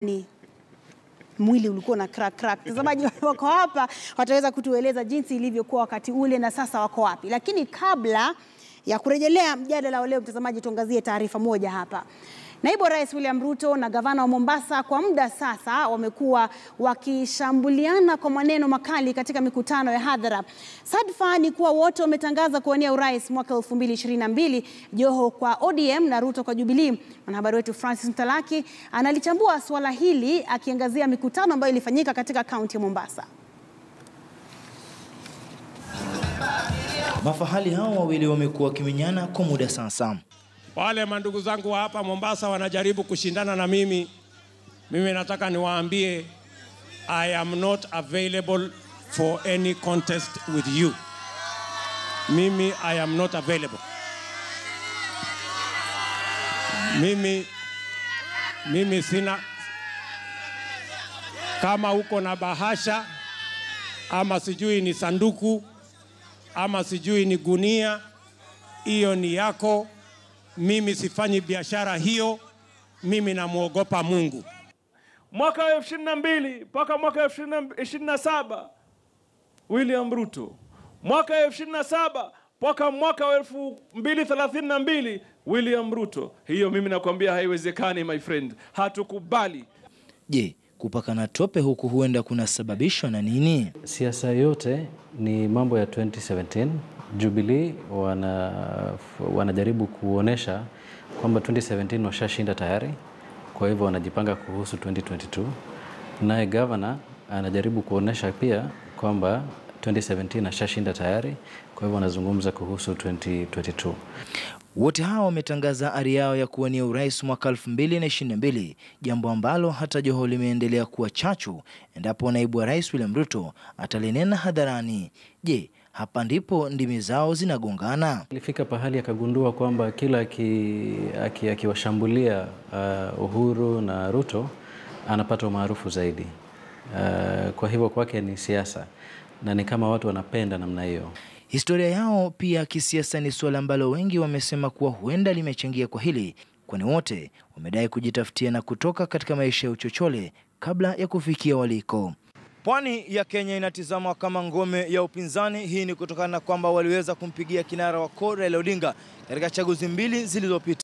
Ni mwili ulikuwa na crack crack. Watazamaji wako hapa wataweza kutueleza jinsi ilivyokuwa wakati ule na sasa wako wapi, lakini kabla ya kurejelea mjadala wa leo, mtazamaji, tuangazie taarifa moja hapa. Naibu Rais William Ruto na gavana wa Mombasa kwa muda sasa wamekuwa wakishambuliana kwa maneno makali katika mikutano ya hadhara. Sadfa ni kuwa wote wametangaza kuwania urais mwaka 2022, Joho kwa ODM na Ruto kwa Jubilee. Mwanahabari wetu Francis Mtalaki analichambua suala hili akiangazia mikutano ambayo ilifanyika katika kaunti ya Mombasa. Mafahali hao wawili wamekuwa wakiminyana kwa muda sasa, wale mandugu zangu wa hapa Mombasa wanajaribu kushindana na mimi, mimi nataka niwaambie I am not available for any contest with you. Mimi I am not available. Mimi mimi sina kama uko na bahasha ama sijui ni sanduku ama sijui ni gunia, hiyo ni yako mimi sifanyi biashara hiyo, mimi namwogopa Mungu. Mwaka wa elfu mpaka mwaka wa elfu William Ruto, mwaka wa elfu mpaka mwaka wa elfu mbili William Ruto. Hiyo mimi nakwambia haiwezekani my friend, hatukubali. Je, kupakana tope huku huenda kunasababishwa na nini? Siasa yote ni mambo ya 2017 Jubilee wana, wanajaribu kuonesha kwamba 2017 washashinda tayari, kwa hivyo wanajipanga kuhusu 2022. Naye governor anajaribu kuonesha pia kwamba 2017 ashashinda tayari, kwa hivyo wanazungumza kuhusu 2022. Wote hao wametangaza ari yao ya kuwania urais mwaka 2022, jambo ambalo hata Joho limeendelea kuwa chachu endapo naibu wa rais William Ruto atalinena hadharani. Je, hapa ndipo ndimi zao zinagongana. Ilifika pahali akagundua kwamba kila akiwashambulia uh, Uhuru na Ruto anapata umaarufu zaidi. Uh, kwa hivyo kwake ni siasa na ni kama watu wanapenda namna hiyo. Historia yao pia kisiasa ni suala ambalo wengi wamesema kuwa huenda limechangia kwa hili, kwani wote wamedai kujitafutia na kutoka katika maisha ya uchochole kabla ya kufikia waliko. Pwani ya Kenya inatizamwa kama ngome ya upinzani. Hii ni kutokana na kwamba waliweza kumpigia kinara wa koo Raila Odinga katika chaguzi mbili zilizopita.